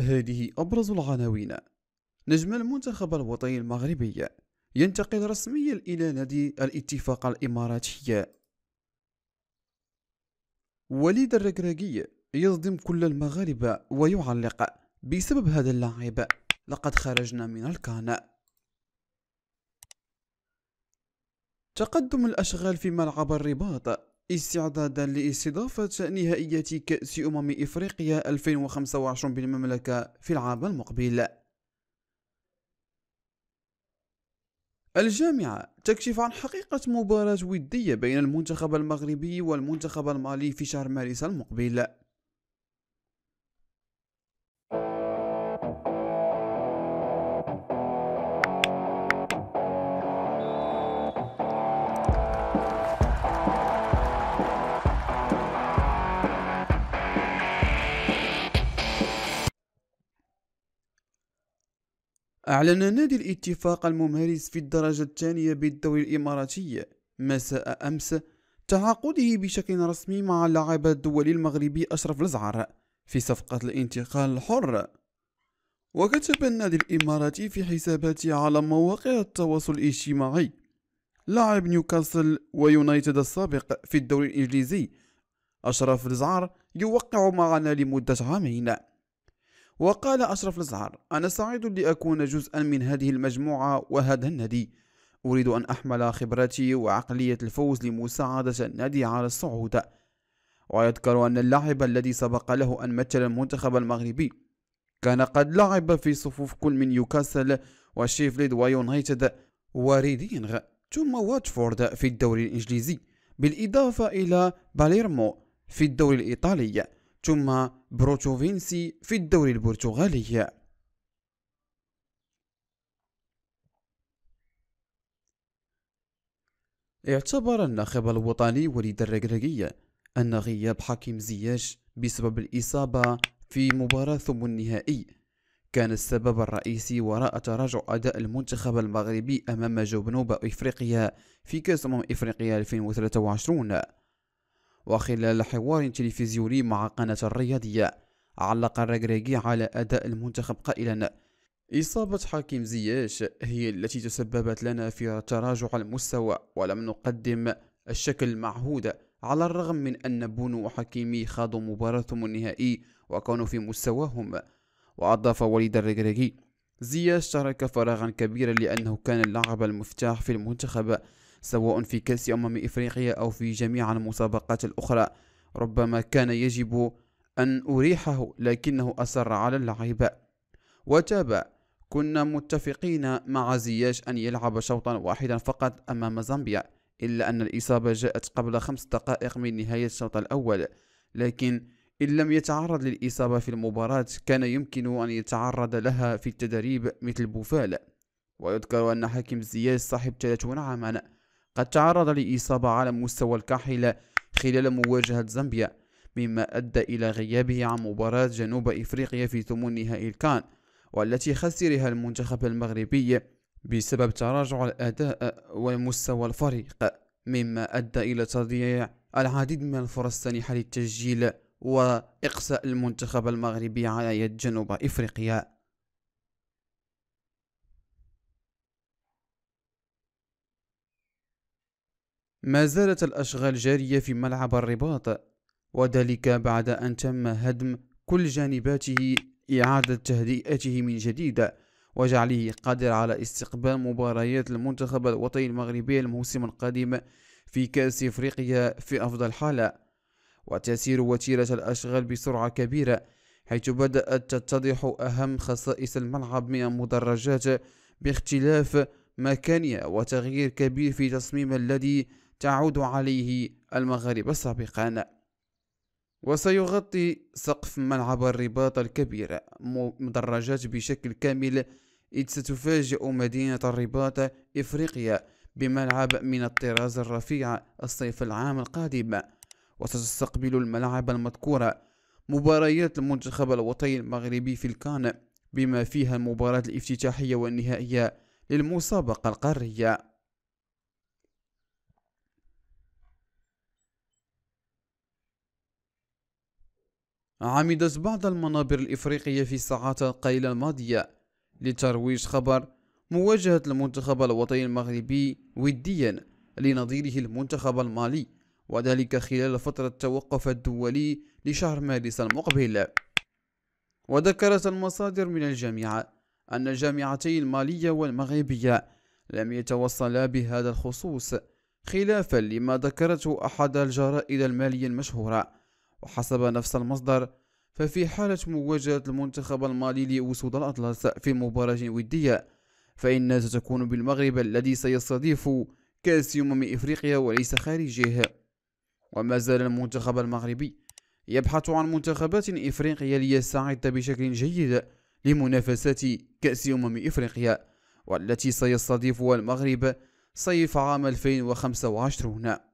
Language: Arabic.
هذه أبرز العناوين نجم المنتخب الوطني المغربي ينتقل رسميا إلى نادي الاتفاق الإماراتي وليد الركراكي يصدم كل المغاربة ويعلق بسبب هذا اللاعب لقد خرجنا من الكان تقدم الأشغال في ملعب الرباط استعدادا لاستضافة نهائية كأس أمم إفريقيا 2025 بالمملكة في العام المقبل الجامعة تكشف عن حقيقة مباراة ودية بين المنتخب المغربي والمنتخب المالي في شهر مارس المقبل أعلن نادي الاتفاق الممارس في الدرجة الثانية بالدوري الإماراتي مساء أمس تعاقده بشكل رسمي مع اللاعب الدولي المغربي أشرف الزعر في صفقة الانتقال الحر وكتب النادي الإماراتي في حساباته على مواقع التواصل الاجتماعي لاعب نيوكاسل ويونايتد السابق في الدوري الإنجليزي أشرف الزعر يوقع معنا لمدة عامين وقال أشرف الأزهر أنا سعيد لأكون جزءا من هذه المجموعة وهذا النادي أريد أن أحمل خبرتي وعقلية الفوز لمساعدة النادي على الصعود ويذكر أن اللاعب الذي سبق له أن مثل المنتخب المغربي كان قد لعب في صفوف كل من نيوكاسل وشيفلد ويونايتد وريدينغ ثم واتفورد في الدوري الإنجليزي بالإضافة إلى باليرمو في الدوري الإيطالي ثم بروتوفينسي في الدوري البرتغالي اعتبر الناخب الوطني وليد الركراكية أن غياب حكيم زياش بسبب الإصابة في مباراة ثم النهائي كان السبب الرئيسي وراء تراجع أداء المنتخب المغربي أمام جنوب إفريقيا في كأس أمم إفريقيا 2023 وخلال حوار تلفزيوني مع قناة الرياضية علق الركراكي على أداء المنتخب قائلا إصابة حكيم زياش هي التي تسببت لنا في تراجع المستوى ولم نقدم الشكل المعهود على الرغم من أن بونو وحكيمي خاضوا مباراتهم النهائي وكانوا في مستواهم وأضاف وليد الركراكي زياش ترك فراغا كبيرا لأنه كان اللاعب المفتاح في المنتخب سواء في كأس أمم إفريقيا أو في جميع المسابقات الأخرى ربما كان يجب أن أريحه لكنه أصر على اللعب وتابع كنا متفقين مع زياش أن يلعب شوطا واحدا فقط أمام زامبيا إلا أن الإصابة جاءت قبل خمس دقائق من نهاية الشوط الأول لكن إن لم يتعرض للإصابة في المباراة كان يمكن أن يتعرض لها في التدريب مثل بوفال ويذكر أن حكيم زياش صاحب 30 عاما قد تعرض لإصابة على مستوى الكاحلة خلال مواجهة زامبيا مما أدى إلى غيابه عن مباراة جنوب إفريقيا في ثمن نهائي الكان والتي خسرها المنتخب المغربي بسبب تراجع الأداء ومستوى الفريق مما أدى إلى تضييع العديد من الفرص السانحة للتسجيل وإقصاء المنتخب المغربي على يد جنوب إفريقيا ما زالت الأشغال جارية في ملعب الرباط وذلك بعد أن تم هدم كل جانباته إعادة تهدئته من جديد وجعله قادر على استقبال مباريات المنتخب الوطني المغربي الموسم القادم في كأس إفريقيا في أفضل حالة وتسير وتيرة الأشغال بسرعة كبيرة حيث بدأت تتضح أهم خصائص الملعب من المدرجات باختلاف مكانها وتغيير كبير في تصميم الذي تعود عليه المغاربة سابقا وسيغطي سقف ملعب الرباط الكبير مدرجات بشكل كامل إذ ستفاجئ مدينة الرباط إفريقيا بملعب من الطراز الرفيع الصيف العام القادم وستستقبل الملعب المذكور مباريات المنتخب الوطني المغربي في الكان بما فيها المباراة الافتتاحية والنهائية للمسابقة القارية عمدت بعض المنابر الإفريقية في الساعات القليلة الماضية لترويج خبر مواجهة المنتخب الوطني المغربي وديا لنظيره المنتخب المالي وذلك خلال فترة التوقف الدولي لشهر مارس المقبل وذكرت المصادر من الجامعة أن الجامعتي المالية والمغربية لم يتوصلا بهذا الخصوص خلافا لما ذكرته أحد الجرائد المالية المشهورة وحسب نفس المصدر ففي حالة مواجهة المنتخب المالي لأسود الأطلس في مباراة ودية فإنها ستكون بالمغرب الذي سيستضيف كأس أمم إفريقيا وليس خارجه وما زال المنتخب المغربي يبحث عن منتخبات إفريقية ليستعد بشكل جيد لمنافسات كأس أمم إفريقيا والتي سيستضيفها المغرب صيف عام 2025